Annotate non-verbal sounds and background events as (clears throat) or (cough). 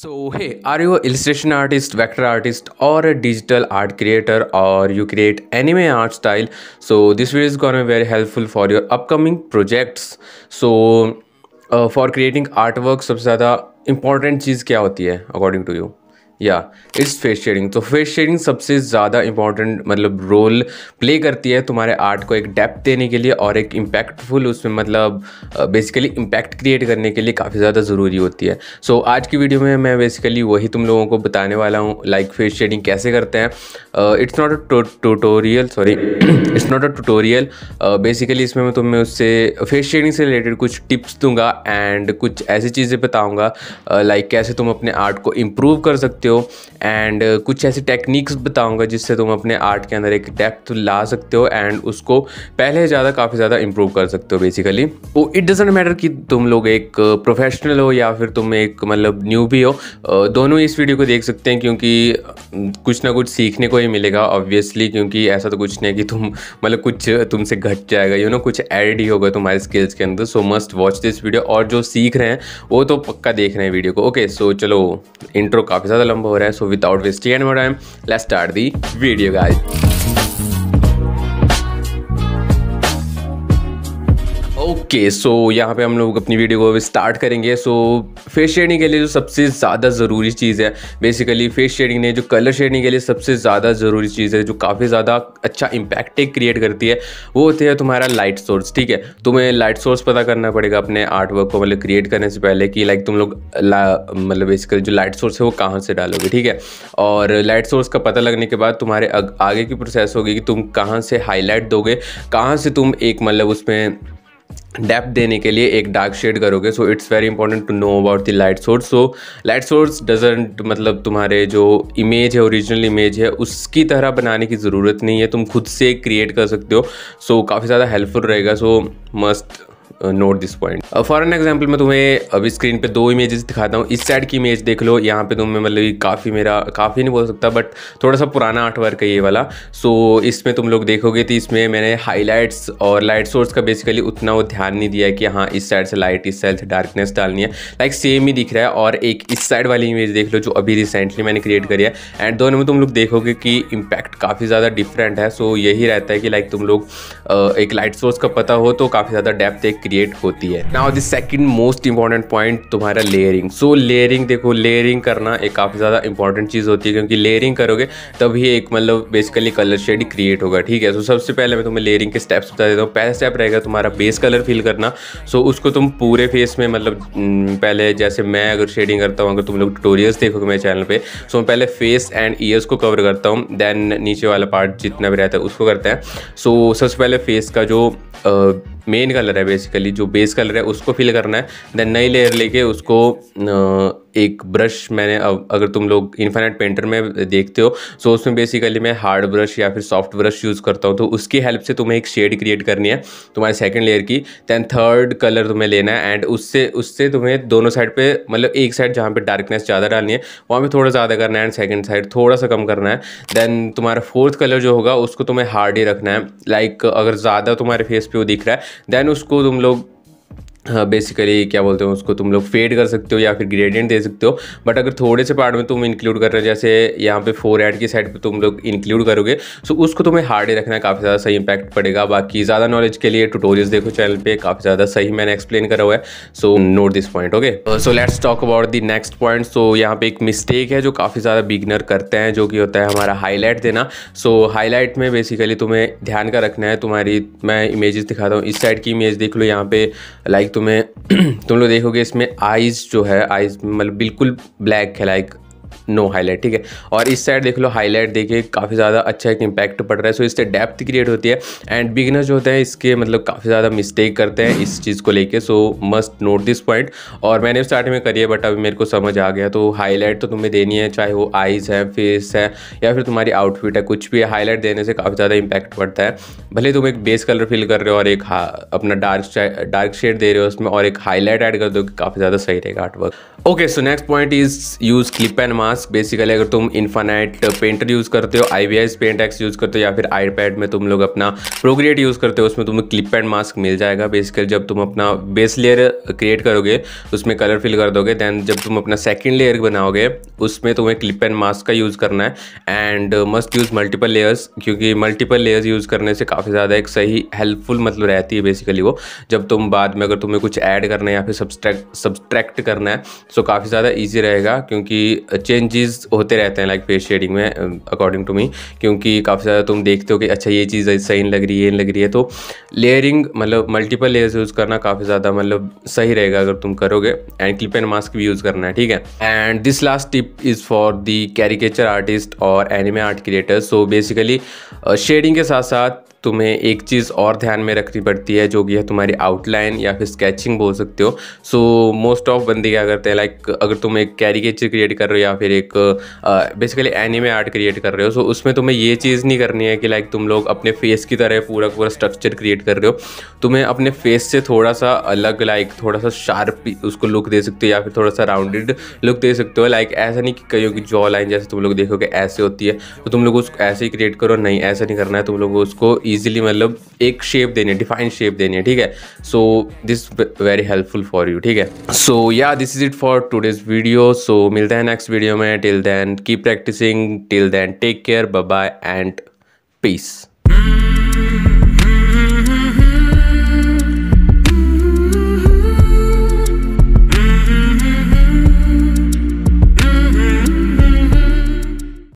so hey are you illustration artist vector artist और digital art creator और you create anime art style so this video is gonna very helpful for your upcoming projects so for creating art work सबसे ज़्यादा important चीज़ क्या होती है according to you या इस face shading तो फेस शेडिंग सबसे ज़्यादा इंपॉर्टेंट मतलब रोल प्ले करती है तुम्हारे आर्ट को एक डेप्थ देने के लिए और एक इम्पैक्टफुल उसमें मतलब बेसिकली इम्पैक्ट क्रिएट करने के लिए काफ़ी ज़्यादा ज़रूरी होती है सो so, आज की वीडियो में मैं बेसिकली वही तुम लोगों को बताने वाला हूँ लाइक फेस शेडिंग कैसे करते हैं it's not a tutorial sorry it's not a tutorial basically इसमें मैं तुम्हें उससे फेस शेडिंग से रिलेटेड कुछ टिप्स दूंगा एंड कुछ ऐसी चीज़ें बताऊँगा लाइक uh, like कैसे तुम अपने आर्ट को इम्प्रूव कर सकते सकते हो एंड uh, कुछ ऐसी टेक्निक्स बताऊंगा जिससे तुम अपने आर्ट के अंदर एक डेप्थ ला सकते हो एंड उसको पहले ज़्यादा काफ़ी ज़्यादा इम्प्रूव कर सकते हो बेसिकली वो इट डजेंट मैटर कि तुम लोग एक प्रोफेशनल uh, हो या फिर तुम एक मतलब न्यू भी हो uh, दोनों इस वीडियो को देख सकते हैं क्योंकि कुछ ना कुछ सीखने को ही मिलेगा ऑब्वियसली क्योंकि ऐसा तो कुछ नहीं कि तुम मतलब कुछ तुमसे घट जाएगा यू you नो know, कुछ ऐड ही होगा तुम्हारे स्किल्स के अंदर so must watch this video और जो सीख रहे हैं वो तो पक्का देख रहे हैं वीडियो को ओके okay, सो so, चलो इंट्रो काफ़ी ज़्यादा लंबा हो रहा है so without wasting and time let's start the video guys okay okay, so so यहाँ पे हम लोग अपनी वीडियो को स्टार्ट करेंगे सो फेस शेडिंग के लिए जो सबसे ज़्यादा ज़रूरी चीज़ है बेसिकली फेस शेडिंग ने जो कलर शेडिंग के लिए सबसे ज़्यादा ज़रूरी चीज़ है जो काफ़ी ज़्यादा अच्छा इम्पैक्ट क्रिएट करती है वो होती है तुम्हारा लाइट सोर्स ठीक है तुम्हें लाइट सोर्स पता करना पड़ेगा अपने आर्ट वर्क को मतलब क्रिएट करने से पहले कि लाइक तुम लोग मतलब बेसिकली जो लाइट सोर्स है वो कहाँ से डालोगे ठीक है और लाइट सोर्स का पता लगने के बाद तुम्हारे आगे की प्रोसेस होगी कि तुम कहाँ से हाईलाइट दोगे कहाँ से तुम एक मतलब उसमें डेप्थ देने के लिए एक डार्क शेड करोगे so it's very important to know about the light source so light source doesn't मतलब तुम्हारे जो इमेज है ओरिजिनल इमेज है उसकी तरह बनाने की ज़रूरत नहीं है तुम खुद से क्रिएट कर सकते हो सो so, काफ़ी ज़्यादा हेल्पफुल रहेगा so so, must note this point for an example मैं तुम्हें अभी स्क्रीन पे दो इमेजेस दिखाता हूँ इस साइड की इमेज देख लो यहाँ पे तुम्हें मतलब काफ़ी मेरा काफ़ी नहीं बोल सकता बट थोड़ा सा पुराना आर्ट वर्क है ये वाला सो so, इसमें तुम लोग देखोगे तो इसमें मैंने हाईलाइट्स और लाइट सोर्स का बेसिकली उतना वो ध्यान नहीं दिया है कि हाँ इस साइड से लाइट इस साइड से डार्कनेस डालनी है लाइक सेम ही दिख रहा है और एक इस साइड वाली इमेज देख लो जो अभी रिसेंटली मैंने क्रिएट करी है एंड दोनों में तुम लोग देखोगे कि इम्पैक्ट काफ़ी ज़्यादा डिफरेंट है सो so, यही रहता है कि लाइक तुम लोग uh, एक लाइट सोर्स का पता हो तो काफ़ी ज़्यादा डेप्थ एक क्रिएट होती है now the second most important point तुम्हारा लेयरिंग सो लेयरिंग देखो लेयरिंग करना एक काफ़ी ज़्यादा इंपॉर्टेंट चीज़ होती है क्योंकि लेयरिंग करोगे तभी एक मतलब बेसिकली कलर शेड क्रिएट होगा ठीक है सो so, सबसे पहले मैं तुम्हें लेयरिंग के स्टेप्स बता देता हूँ पहला स्टेप रहेगा तुम्हारा बेस कलर फिल करना सो so, उसको तुम पूरे फेस में मतलब हम्म, पहले जैसे मैं अगर शेडिंग करता हूँ अगर तुम लोग टूटोरियल्स देखोगे मेरे चैनल पर सो so, मैं पहले फेस एंड ईयर्स को कवर करता हूँ देन नीचे वाला पार्ट जितना भी रहता है उसको करते हैं सो so, सबसे पहले फेस का जो आ, मेन कलर है बेसिकली जो बेस कलर है उसको फिल करना है देन नई लेयर लेके उसको एक ब्रश मैंने अगर तुम लोग इन्फाइनाइट पेंटर में देखते हो सो उसमें बेसिकली मैं हार्ड ब्रश या फिर सॉफ्ट ब्रश यूज़ करता हूँ तो उसकी हेल्प से तुम्हें एक शेड क्रिएट करनी है तुम्हारे सेकेंड लेयर की दैन थर्ड कलर तुम्हें लेना है एंड उससे उससे तुम्हें दोनों साइड पे मतलब एक साइड जहाँ पे डार्कनेस ज़्यादा डालनी है वहाँ पर थोड़ा ज़्यादा करना है एंड सेकेंड साइड थोड़ा सा कम करना है दैन तुम्हारा फोर्थ कलर जो होगा उसको तुम्हें हार्ड ही रखना है लाइक like, अगर ज़्यादा तुम्हारे फेस पे वो दिख रहा है दैन उसको तुम लोग बेसिकली हाँ, क्या बोलते हो उसको तुम लोग फेड कर सकते हो या फिर ग्रेडियंट दे सकते हो बट अगर थोड़े से पार्ट में तुम इंक्लूड कर रहे हो जैसे यहाँ पे फोर एड की साइड पे तुम लोग इंक्लूड करोगे सो उसको तुम्हें हार्ड ही रखना काफ़ी ज़्यादा सही इंपैक्ट पड़ेगा बाकी ज़्यादा नॉलेज के लिए टूटोरियल देखो चैनल पर काफ़ी ज़्यादा सही मैंने एक्सप्लेन करा हुआ है so note this point okay so let's talk about the next point so यहाँ पे एक मिस्टेक है जो काफ़ी ज़्यादा बिगनर करते हैं जो कि होता है हमारा हाईलाइट देना सो so, हाईलाइट में बेसिकली तुम्हें ध्यान का रखना है तुम्हारी मैं इमेजेस दिखाता हूँ इस साइड की इमेज देख लो यहाँ पे लाइक तुम्हें (clears throat) तुम लोग देखोगे इसमें आइज़ जो है आइज़ मतलब बिल्कुल ब्लैक है लाइक नो हाईलाइट ठीक है और इस साइड देख लो हाईलाइट देखिए काफ़ी ज़्यादा अच्छा एक इम्पैक्ट पड़ रहा है सो इससे डेप्थ क्रिएट होती है एंड बिगनर्स जो होते हैं इसके मतलब काफ़ी ज़्यादा मिस्टेक करते हैं इस चीज़ को लेकर so must note this point और मैंने स्टार्टिंग में करी है बट अभी मेरे को समझ आ गया तो हाईलाइट तो तुम्हें देनी है चाहे वो आइज है फेस है या फिर तुम्हारी आउटफिट है कुछ भी है हाईलाइट देने से काफ़ी ज़्यादा इम्पैक्ट पड़ता है भले तुम एक बेस कलर फिल कर रहे हो और एक हाँ, अपना डार्क डार्क शेड दे रहे हो उसमें और एक हाईलाइट ऐड कर दो काफ़ी ज़्यादा सही रहेगा artwork okay so next point is use clip and mark mask basically अगर तुम इन्फानाइट पेंटर यूज़ करते हो आई पेंट एक्स यूज़ करते हो या फिर आईपैड में तुम लोग अपना प्रोग्रेट यूज़ करते हो उसमें तुम्हें क्लिप पैड मास्क मिल जाएगा बेसिकली जब तुम अपना बेस लेयर क्रिएट करोगे उसमें कलर फिल कर दोगे देन जब तुम अपना सेकेंड लेयर बनाओगे उसमें तुम्हें क्लिप एंड मास्क का यूज़ करना है and must use multiple layers क्योंकि मल्टीपल लेयर्स यूज़ करने से काफ़ी ज़्यादा एक सही हेल्पफुल मतलब रहती है बेसिकली वो जब तुम बाद में अगर तुम्हें कुछ ऐड करना है या फिर सब्सट्रैक्ट सब्सट्रैक्ट करना है सो तो काफ़ी ज़्यादा ईजी रहेगा क्योंकि चेंज चेंजेस होते रहते हैं लाइक फेस शेडिंग में अकॉर्डिंग टू मी क्योंकि काफ़ी ज़्यादा तुम देखते हो कि अच्छा ये चीज़ सही लग रही है लग रही है तो लेयरिंग मतलब मल्टीपल लेयर्स यूज़ करना काफ़ी ज़्यादा मतलब सही रहेगा अगर तुम करोगे एंड क्लिप एंड मास्क भी यूज़ करना है ठीक है and this last tip is for the caricature artist और anime art creator so basically shading के साथ साथ तुम्हें एक चीज़ और ध्यान में रखनी पड़ती है जो कि है तुम्हारी आउटलाइन या फिर स्केचिंग बोल सकते हो सो मोस्ट ऑफ बंदे क्या करते हैं लाइक अगर तुम एक कैरिकेचर क्रिएट कर रहे हो या फिर एक बेसिकली एनिमे आर्ट क्रिएट कर रहे हो सो so, उसमें तुम्हें ये चीज़ नहीं करनी है कि लाइक तुम लोग अपने फेस की तरह पूरा पूरा स्ट्रक्चर क्रिएट कर रहे हो तुम्हें अपने फेस से थोड़ा सा अलग लाइक थोड़ा सा शार्प उसको लुक दे सकते हो या फिर थोड़ा सा राउंडेड लुक दे सकते हो लाइक ऐसा नहीं कि कहीं की जॉ लाइन जैसे तुम लोग देखोगे ऐसे होती है तो तुम लोग उसको ऐसे ही क्रिएट करो नहीं ऐसा नहीं करना है तुम लोग उसको ईजिली मतलब एक शेप देनी है डिफाइन शेप देनी है ठीक है so this very helpful for you ठीक है so yeah this is it for today's video so मिलते हैं नेक्स्ट वीडियो में till then keep practising till then take care bye and piece